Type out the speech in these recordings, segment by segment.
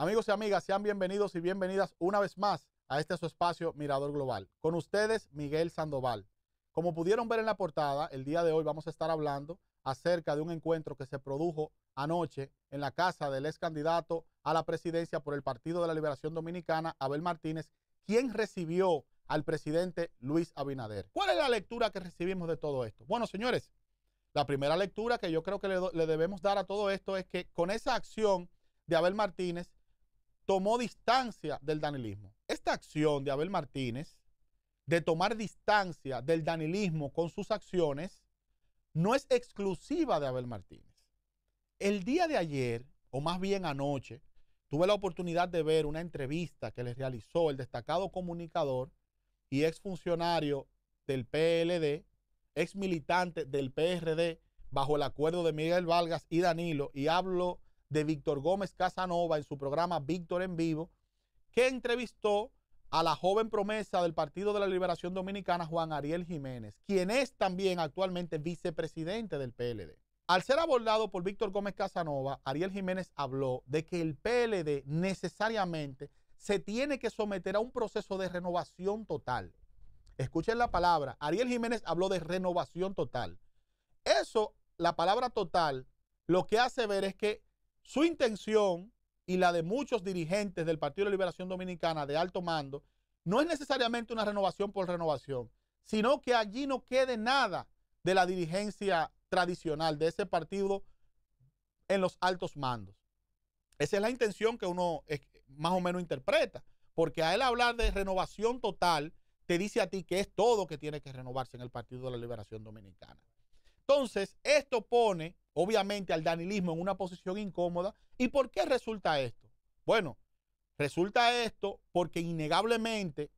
Amigos y amigas, sean bienvenidos y bienvenidas una vez más a este su espacio Mirador Global. Con ustedes, Miguel Sandoval. Como pudieron ver en la portada, el día de hoy vamos a estar hablando acerca de un encuentro que se produjo anoche en la casa del ex candidato a la presidencia por el Partido de la Liberación Dominicana, Abel Martínez, quien recibió al presidente Luis Abinader. ¿Cuál es la lectura que recibimos de todo esto? Bueno, señores, la primera lectura que yo creo que le, le debemos dar a todo esto es que con esa acción de Abel Martínez, tomó distancia del danilismo. Esta acción de Abel Martínez de tomar distancia del danilismo con sus acciones no es exclusiva de Abel Martínez. El día de ayer, o más bien anoche, tuve la oportunidad de ver una entrevista que les realizó el destacado comunicador y exfuncionario del PLD, ex militante del PRD, bajo el acuerdo de Miguel Vargas y Danilo, y hablo de Víctor Gómez Casanova en su programa Víctor en Vivo, que entrevistó a la joven promesa del Partido de la Liberación Dominicana, Juan Ariel Jiménez, quien es también actualmente vicepresidente del PLD. Al ser abordado por Víctor Gómez Casanova, Ariel Jiménez habló de que el PLD necesariamente se tiene que someter a un proceso de renovación total. Escuchen la palabra. Ariel Jiménez habló de renovación total. Eso, la palabra total, lo que hace ver es que su intención y la de muchos dirigentes del Partido de Liberación Dominicana de alto mando no es necesariamente una renovación por renovación, sino que allí no quede nada de la dirigencia tradicional de ese partido en los altos mandos. Esa es la intención que uno eh, más o menos interpreta, porque a él hablar de renovación total te dice a ti que es todo que tiene que renovarse en el Partido de la Liberación Dominicana. Entonces, esto pone obviamente al danilismo en una posición incómoda. ¿Y por qué resulta esto? Bueno, resulta esto porque innegablemente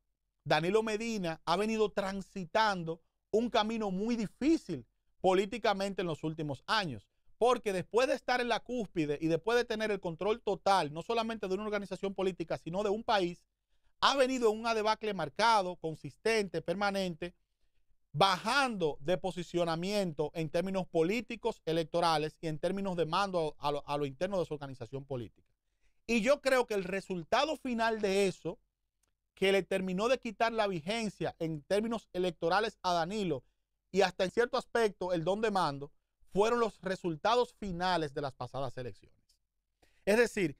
Danilo Medina ha venido transitando un camino muy difícil políticamente en los últimos años. Porque después de estar en la cúspide y después de tener el control total, no solamente de una organización política, sino de un país, ha venido un adebacle marcado, consistente, permanente, bajando de posicionamiento en términos políticos, electorales y en términos de mando a lo, interno de su organización política. Y yo creo que el resultado final de eso, que le terminó de quitar la vigencia en términos electorales a Danilo y hasta en cierto aspecto el don de mando, fueron los resultados finales de las pasadas elecciones. Es decir,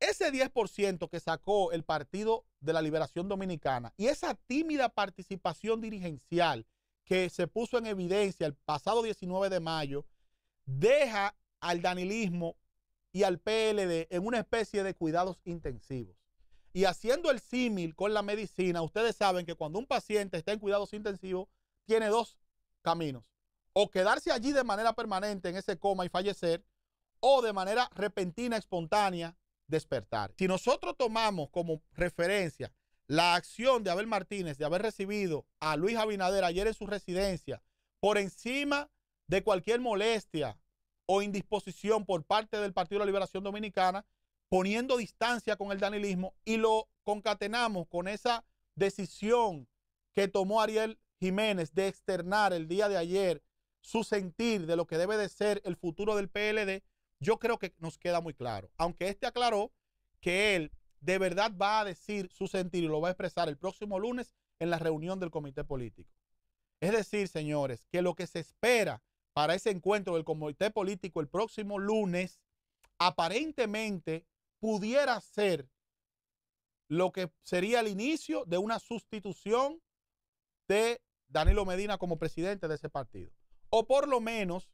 ese 10% que sacó el Partido de la Liberación Dominicana y esa tímida participación dirigencial que se puso en evidencia el pasado 19 de mayo, deja al danilismo y al PLD en una especie de cuidados intensivos. Y haciendo el símil con la medicina, ustedes saben que cuando un paciente está en cuidados intensivos, tiene dos caminos. O quedarse allí de manera permanente en ese coma y fallecer, o de manera repentina, espontánea, despertar. Si nosotros tomamos como referencia la acción de Abel Martínez de haber recibido a Luis Abinader ayer en su residencia por encima de cualquier molestia o indisposición por parte del Partido de la Liberación Dominicana, poniendo distancia con el danilismo y lo concatenamos con esa decisión que tomó Ariel Jiménez de externar el día de ayer su sentir de lo que debe de ser el futuro del PLD, yo creo que nos queda muy claro. Aunque este aclaró que él de verdad va a decir su sentir y lo va a expresar el próximo lunes en la reunión del comité político. Es decir, señores, que lo que se espera para ese encuentro del comité político el próximo lunes aparentemente pudiera ser lo que sería el inicio de una sustitución de Danilo Medina como presidente de ese partido. O por lo menos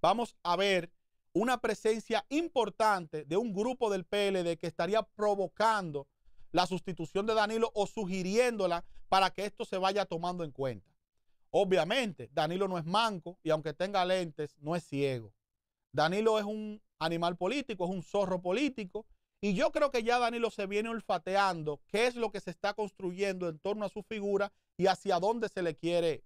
vamos a ver una presencia importante de un grupo del PLD que estaría provocando la sustitución de Danilo o sugiriéndola para que esto se vaya tomando en cuenta. Obviamente, Danilo no es manco y aunque tenga lentes, no es ciego. Danilo es un animal político, es un zorro político y yo creo que ya Danilo se viene olfateando qué es lo que se está construyendo en torno a su figura y hacia dónde se le quiere,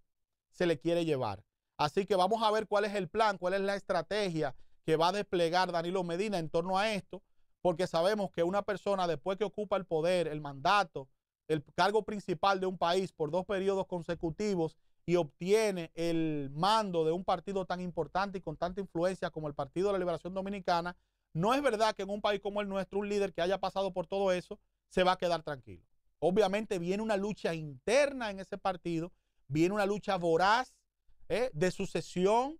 se le quiere llevar. Así que vamos a ver cuál es el plan, cuál es la estrategia que va a desplegar Danilo Medina en torno a esto, porque sabemos que una persona después que ocupa el poder, el mandato, el cargo principal de un país por dos periodos consecutivos y obtiene el mando de un partido tan importante y con tanta influencia como el Partido de la Liberación Dominicana, no es verdad que en un país como el nuestro un líder que haya pasado por todo eso se va a quedar tranquilo. Obviamente viene una lucha interna en ese partido, viene una lucha voraz ¿eh? de sucesión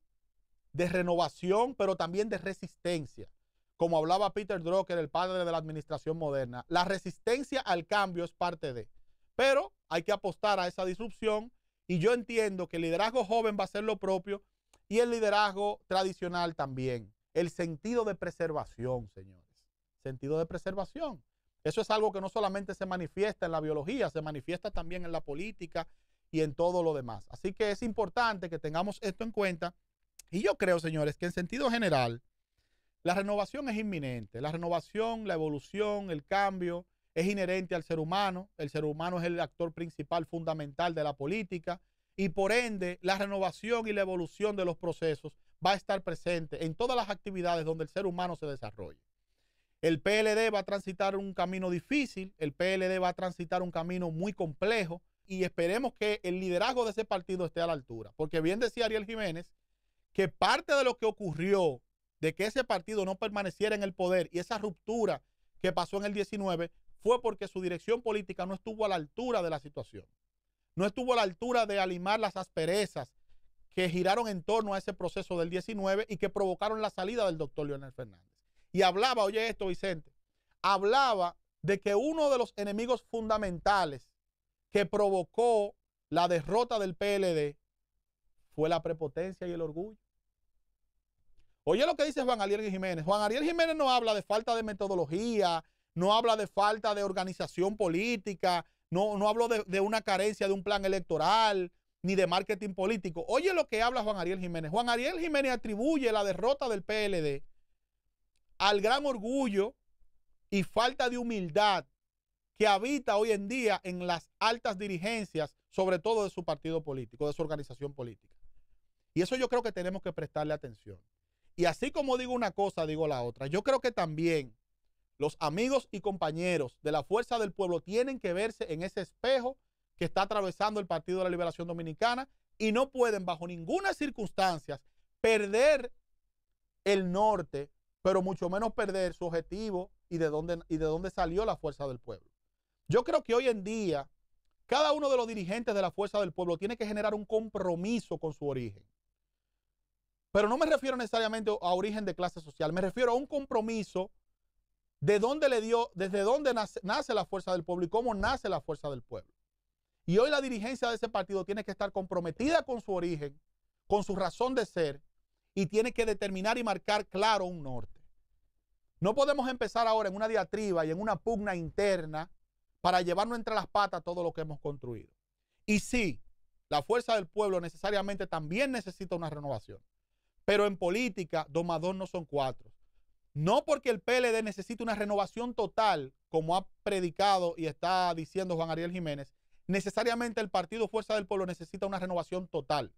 de renovación, pero también de resistencia. Como hablaba Peter Drucker, el padre de la administración moderna, la resistencia al cambio es parte de. Pero hay que apostar a esa disrupción y yo entiendo que el liderazgo joven va a ser lo propio y el liderazgo tradicional también. El sentido de preservación, señores. Sentido de preservación. Eso es algo que no solamente se manifiesta en la biología, se manifiesta también en la política y en todo lo demás. Así que es importante que tengamos esto en cuenta y yo creo, señores, que en sentido general, la renovación es inminente. La renovación, la evolución, el cambio es inherente al ser humano. El ser humano es el actor principal, fundamental de la política. Y por ende, la renovación y la evolución de los procesos va a estar presente en todas las actividades donde el ser humano se desarrolla. El PLD va a transitar un camino difícil, el PLD va a transitar un camino muy complejo y esperemos que el liderazgo de ese partido esté a la altura. Porque bien decía Ariel Jiménez, que parte de lo que ocurrió, de que ese partido no permaneciera en el poder y esa ruptura que pasó en el 19, fue porque su dirección política no estuvo a la altura de la situación. No estuvo a la altura de alimar las asperezas que giraron en torno a ese proceso del 19 y que provocaron la salida del doctor Leonel Fernández. Y hablaba, oye esto Vicente, hablaba de que uno de los enemigos fundamentales que provocó la derrota del PLD fue la prepotencia y el orgullo. Oye lo que dice Juan Ariel Jiménez. Juan Ariel Jiménez no habla de falta de metodología, no habla de falta de organización política, no, no habló de, de una carencia de un plan electoral, ni de marketing político. Oye lo que habla Juan Ariel Jiménez. Juan Ariel Jiménez atribuye la derrota del PLD al gran orgullo y falta de humildad que habita hoy en día en las altas dirigencias, sobre todo de su partido político, de su organización política. Y eso yo creo que tenemos que prestarle atención. Y así como digo una cosa, digo la otra. Yo creo que también los amigos y compañeros de la Fuerza del Pueblo tienen que verse en ese espejo que está atravesando el Partido de la Liberación Dominicana y no pueden bajo ninguna circunstancia perder el norte, pero mucho menos perder su objetivo y de dónde, y de dónde salió la Fuerza del Pueblo. Yo creo que hoy en día cada uno de los dirigentes de la Fuerza del Pueblo tiene que generar un compromiso con su origen. Pero no me refiero necesariamente a origen de clase social, me refiero a un compromiso de dónde le dio, desde dónde nace, la fuerza del pueblo y cómo nace la fuerza del pueblo. Y hoy la dirigencia de ese partido tiene que estar comprometida con su origen, con su razón de ser y tiene que determinar y marcar claro un norte. No podemos empezar ahora en una diatriba y en una pugna interna para llevarnos entre las patas todo lo que hemos construido. Y sí, la fuerza del pueblo necesariamente también necesita una renovación. Pero en política, dos no son cuatro. No porque el PLD necesite una renovación total, como ha predicado y está diciendo Juan Ariel Jiménez, necesariamente el Partido Fuerza del Pueblo necesita una renovación total.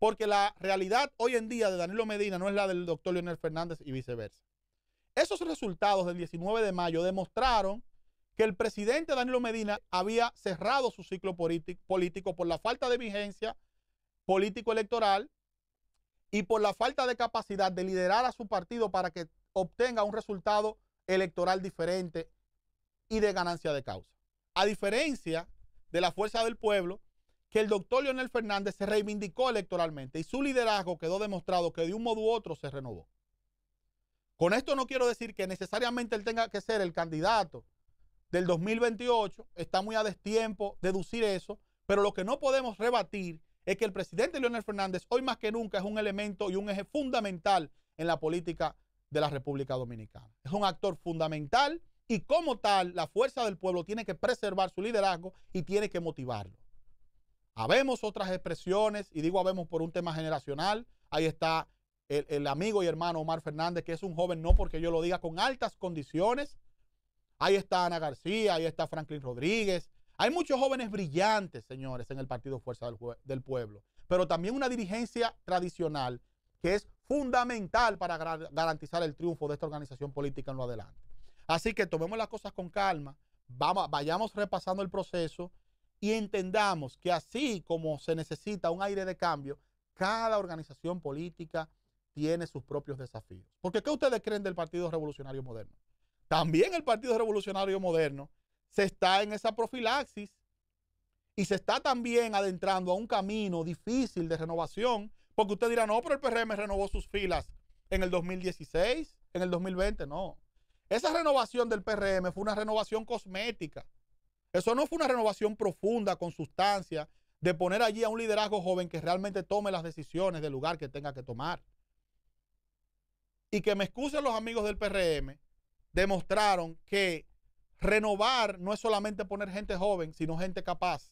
Porque la realidad hoy en día de Danilo Medina no es la del doctor Leonel Fernández y viceversa. Esos resultados del 19 de mayo demostraron que el presidente Danilo Medina había cerrado su ciclo político por la falta de vigencia político-electoral y por la falta de capacidad de liderar a su partido para que obtenga un resultado electoral diferente y de ganancia de causa. A diferencia de la fuerza del pueblo, que el doctor Leonel Fernández se reivindicó electoralmente y su liderazgo quedó demostrado que de un modo u otro se renovó. Con esto no quiero decir que necesariamente él tenga que ser el candidato del 2028, está muy a destiempo deducir eso, pero lo que no podemos rebatir es que el presidente leonel Fernández hoy más que nunca es un elemento y un eje fundamental en la política de la República Dominicana. Es un actor fundamental y como tal, la fuerza del pueblo tiene que preservar su liderazgo y tiene que motivarlo. Habemos otras expresiones, y digo habemos por un tema generacional. Ahí está el, el, amigo y hermano Omar Fernández, que es un joven, no porque yo lo diga, con altas condiciones. Ahí está Ana García, ahí está Franklin Rodríguez, hay muchos jóvenes brillantes, señores, en el Partido Fuerza del, Pueblo, pero también una dirigencia tradicional que es fundamental para garantizar el triunfo de esta organización política en lo adelante. Así que tomemos las cosas con calma, vayamos repasando el proceso y entendamos que así como se necesita un aire de cambio, cada organización política tiene sus propios desafíos. Porque ¿qué ustedes creen del Partido Revolucionario Moderno? También el Partido Revolucionario Moderno se está en esa profilaxis y se está también adentrando a un camino difícil de renovación, porque usted dirá, no, pero el PRM renovó sus filas en el 2016, en el 2020, no. Esa renovación del PRM fue una renovación cosmética. Eso no fue una renovación profunda, con sustancia, de poner allí a un liderazgo joven que realmente tome las decisiones del lugar que tenga que tomar. Y que me excusen los amigos del PRM, demostraron que renovar no es solamente poner gente joven, sino gente capaz.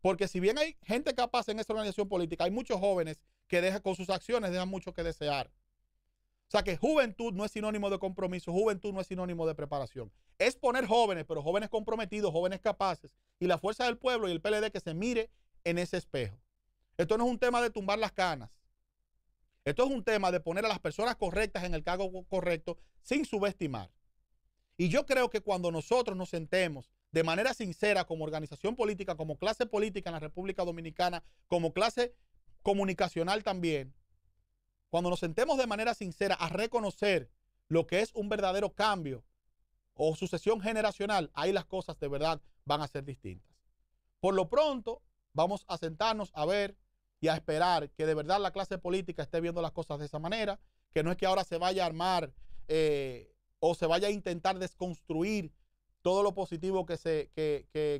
Porque si bien hay gente capaz en esa organización política, hay muchos jóvenes que dejan, con sus acciones dejan mucho que desear. O sea que juventud no es sinónimo de compromiso, juventud no es sinónimo de preparación. Es poner jóvenes, pero jóvenes comprometidos, jóvenes capaces, y la fuerza del pueblo y el PLD que se mire en ese espejo. Esto no es un tema de tumbar las canas. Esto es un tema de poner a las personas correctas en el cargo correcto sin subestimar. Y yo creo que cuando nosotros nos sentemos de manera sincera como organización política, como clase política en la República Dominicana, como clase comunicacional también, cuando nos sentemos de manera sincera a reconocer lo que es un verdadero cambio o sucesión generacional, ahí las cosas de verdad van a ser distintas. Por lo pronto, vamos a sentarnos a ver y a esperar que de verdad la clase política esté viendo las cosas de esa manera, que no es que ahora se vaya a armar eh, o se vaya a intentar desconstruir todo lo positivo que, se,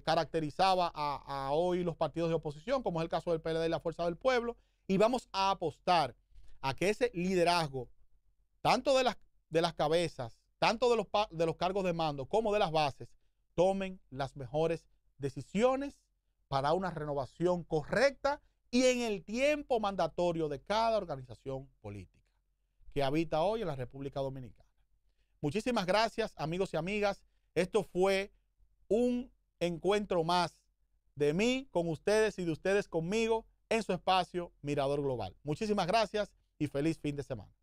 caracterizaba a, hoy los partidos de oposición, como es el caso del PLD y la Fuerza del Pueblo, y vamos a apostar a que ese liderazgo, tanto de las, de las cabezas, tanto de los, de los cargos de mando como de las bases, tomen las mejores decisiones para una renovación correcta y en el tiempo mandatorio de cada organización política que habita hoy en la República Dominicana. Muchísimas gracias, amigos y amigas. Esto fue un encuentro más de mí con ustedes y de ustedes conmigo en su espacio Mirador Global. Muchísimas gracias y feliz fin de semana.